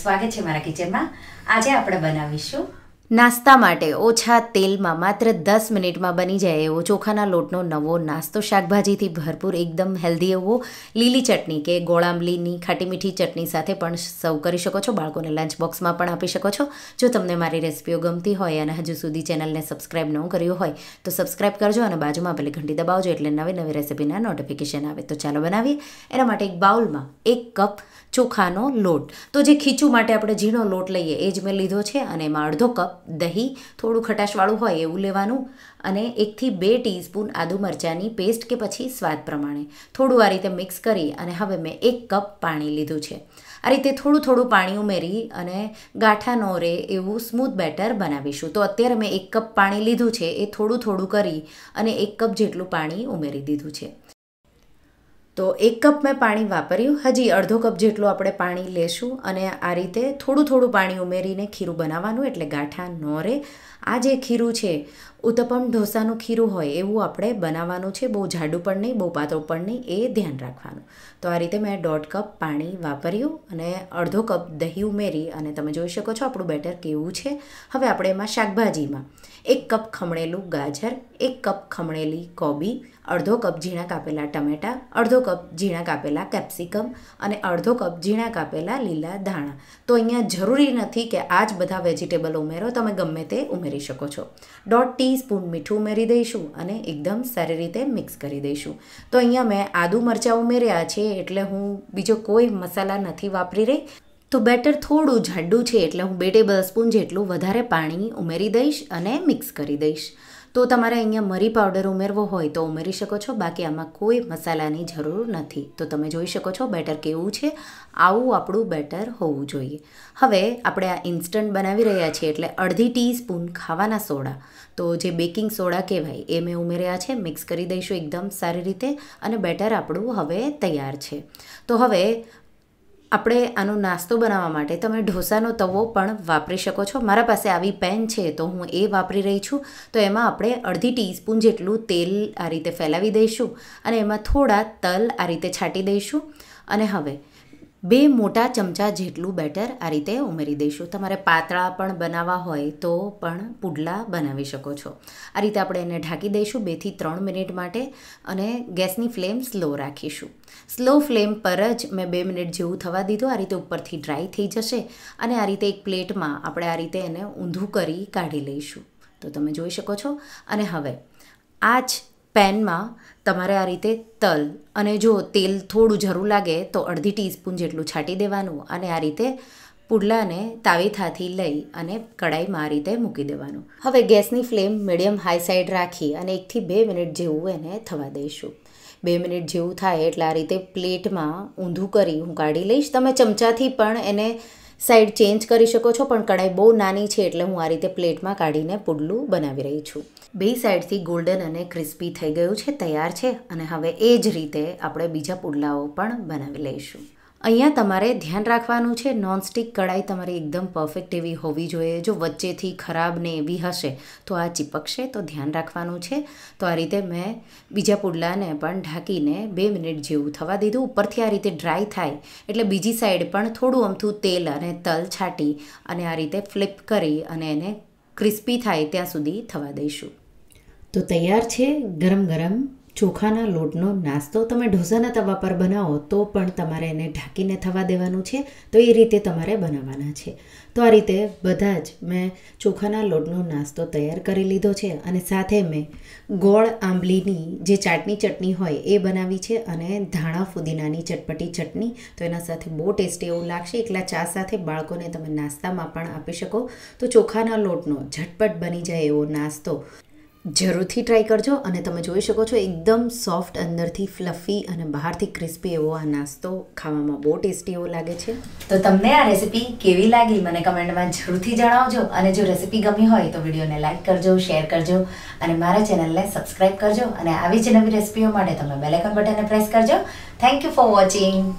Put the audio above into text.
સ્વાગત છે મારા કિચનમાં આજે આપણે બનાવીશું નાસ્તા માટે ઓછા તેલમાં માત્ર દસ મિનિટમાં બની જાય એવો ચોખાના લોટનો નવો નાસ્તો શાકભાજીથી ભરપૂર એકદમ હેલ્ધી એવો લીલી ચટણી કે ગોળાંબલીની ખાટી મીઠી ચટણી સાથે પણ સર્વ કરી શકો છો બાળકોને લંચ બોક્સમાં પણ આપી શકો છો જો તમને મારી રેસિપીઓ ગમતી હોય અને હજુ સુધી ચેનલને સબસ્ક્રાઇબ ન કર્યું હોય તો સબસ્ક્રાઇબ કરજો અને બાજુમાં પેલી ઘંટી દબાવજો એટલે નવી નવી રેસિપીના નોટિફિકેશન આવે તો ચાલો બનાવીએ એના માટે એક બાઉલમાં એક કપ ચોખાનો લોટ તો જે ખીચું માટે આપણે ઝીણો લોટ લઈએ એ જ મેં લીધો છે અને એમાં અડધો કપ દહીં થોડું ખટાશવાળું હોય એવું લેવાનું અને એકથી બે ટીસ્પૂન આદુ મરચાંની પેસ્ટ કે પછી સ્વાદ પ્રમાણે થોડું આ રીતે મિક્સ કરી અને હવે મેં એક કપ પાણી લીધું છે આ રીતે થોડું થોડું પાણી ઉમેરી અને ગાંઠા નો રે એવું સ્મૂથ બેટર બનાવીશું તો અત્યારે મેં એક કપ પાણી લીધું છે એ થોડું થોડું કરી અને એક કપ જેટલું પાણી ઉમેરી દીધું છે તો એક કપ મેં પાણી વાપર્યું હજી અડધો કપ જેટલું આપણે પાણી લેશું અને આ રીતે થોડું થોડું પાણી ઉમેરીને ખીરું બનાવવાનું એટલે ગાંઠા ન રહે આ જે ખીરું છે ઉત્તપમ ઢોસાનું ખીરું હોય એવું આપણે બનાવવાનું છે બહુ જાડું પણ નહીં બહુ પાતળું પણ નહીં એ ધ્યાન રાખવાનું તો આ રીતે મેં દોઢ કપ પાણી વાપર્યું અને અડધો કપ દહીં ઉમેરી અને તમે જોઈ શકો છો આપણું બેટર કેવું છે હવે આપણે એમાં શાકભાજીમાં એક કપ ખમણેલું ગાજર એક કપ ખમણેલી કોબી અડધો કપ ઝીણા કાપેલા ટમેટાં અડધો કપ ઝીણા કાપેલા કેપ્સિકમ અને અડધો કપ ઝીણા કાપેલા લીલા ધાણા તો અહીંયા જરૂરી નથી કે આ જ બધા વેજીટેબલ ઉમેરો તમે ગમે તે ઉમેરી શકો છો ડોટ ટી ટીસ્પૂન મીઠું ઉમેરી દઈશું અને એકદમ સારી રીતે મિક્સ કરી દઈશું તો અહીંયા મેં આદુ મરચાં ઉમેર્યા છે એટલે હું બીજો કોઈ મસાલા નથી વાપરી રહી તો બેટર થોડું જાડું છે એટલે હું બે ટેબલ સ્પૂન જેટલું વધારે પાણી ઉમેરી દઈશ અને મિક્સ કરી દઈશ તો તમારે અહીંયા મરી પાવડર ઉમેરવો હોય તો ઉમેરી શકો છો બાકી આમાં કોઈ મસાલાની જરૂર નથી તો તમે જોઈ શકો છો બેટર કેવું છે આવું આપણું બેટર હોવું જોઈએ હવે આપણે આ ઇન્સ્ટન્ટ બનાવી રહ્યા છીએ એટલે અડધી ટી સ્પૂન ખાવાના સોડા તો જે બેકિંગ સોડા કહેવાય એ મેં ઉમેર્યા છે મિક્સ કરી દઈશું એકદમ સારી રીતે અને બેટર આપણું હવે તૈયાર છે તો હવે આપણે આનો નાસ્તો બનાવવા માટે તમે ઢોસાનો તવો પણ વાપરી શકો છો મારા પાસે આવી પેન છે તો હું એ વાપરી રહી છું તો એમાં આપણે અડધી ટીસ્પૂન જેટલું તેલ આ રીતે ફેલાવી દઈશું અને એમાં થોડા તલ આ રીતે છાંટી દઈશું અને હવે બે મોટા ચમચા જેટલું બેટર આ રીતે ઉમેરી દઈશું તમારે પાતળા પણ બનાવવા હોય તો પણ પુડલા બનાવી શકો છો આ રીતે આપણે એને ઢાંકી દઈશું બેથી ત્રણ મિનિટ માટે અને ગેસની ફ્લેમ સ્લો રાખીશું સ્લો ફ્લેમ પર જ મેં બે મિનિટ જેવું થવા દીધું આ રીતે ઉપરથી ડ્રાય થઈ જશે અને આ રીતે એક પ્લેટમાં આપણે આ રીતે એને ઊંધું કરી કાઢી લઈશું તો તમે જોઈ શકો છો અને હવે આ જ પેનમાં તમારે આ રીતે તલ અને જો તેલ થોડું જરૂર લાગે તો અડધી ટીસ્પૂન જેટલું છાંટી દેવાનું અને આ રીતે પુડલાને તાવીથાથી લઈ અને કડાઈમાં આ રીતે મૂકી દેવાનું હવે ગેસની ફ્લેમ મીડિયમ હાઈ સાઈડ રાખી અને એકથી બે મિનિટ જેવું એને થવા દઈશું બે મિનિટ જેવું થાય એટલે આ રીતે પ્લેટમાં ઊંધું કરી હું કાઢી લઈશ તમે ચમચાથી પણ એને સાઈડ ચેન્જ કરી શકો છો પણ કઢાઈ બહુ નાની છે એટલે હું આ રીતે પ્લેટમાં કાઢીને પુડલું બનાવી રહી છું બે સાઈડથી ગોલ્ડન અને ક્રિસ્પી થઈ ગયું છે તૈયાર છે અને હવે એ જ રીતે આપણે બીજા પુડલાઓ પણ બનાવી લઈશું અહીંયા તમારે ધ્યાન રાખવાનું છે નોનસ્ટિક કઢાઈ તમારી એકદમ પરફેક્ટ એવી હોવી જોઈએ જો વચ્ચેથી ખરાબ ને એવી હશે તો આ ચીપકશે તો ધ્યાન રાખવાનું છે તો આ રીતે મેં બીજા પુડલાને પણ ઢાંકીને બે મિનિટ જેવું થવા દીધું ઉપરથી આ રીતે ડ્રાય થાય એટલે બીજી સાઈડ પણ થોડું અમથું તેલ અને તલ છાંટી અને આ રીતે ફ્લિપ કરી અને એને ક્રિસ્પી થાય ત્યાં સુધી થવા દઈશું તો તૈયાર છે ગરમ ગરમ ચોખાના લોટનો નાસ્તો તમે ઢોસાના તવા પર બનાવો તો પણ તમારે એને ઢાંકીને થવા દેવાનું છે તો એ રીતે તમારે બનાવવાના છે તો આ રીતે બધા જ મેં ચોખાના લોટનો નાસ્તો તૈયાર કરી લીધો છે અને સાથે મેં ગોળ આંબલીની જે ચાટની ચટણી હોય એ બનાવી છે અને ધાણા ફુદીનાની ચટપટી ચટણી તો એના સાથે બહુ ટેસ્ટી એવું લાગશે એકલા ચા સાથે બાળકોને તમે નાસ્તામાં પણ આપી શકો તો ચોખાના લોટનો ઝટપટ બની જાય એવો નાસ્તો જરૂરથી ટ્રાય કરજો અને તમે જોઈ શકો છો એકદમ સોફ્ટ અંદરથી ફ્લફી અને બહારથી ક્રિસ્પી એવો આ નાસ્તો ખાવામાં બહુ ટેસ્ટી એવો લાગે છે તો તમને આ રેસીપી કેવી લાગી મને કમેન્ટમાં જરૂરથી જણાવજો અને જો રેસીપી ગમી હોય તો વિડીયોને લાઇક કરજો શેર કરજો અને મારા ચેનલને સબસ્ક્રાઇબ કરજો અને આવી જ નવી રેસિપીઓ માટે તમે બેલેકન બટનને પ્રેસ કરજો થેન્ક યુ ફોર વોચિંગ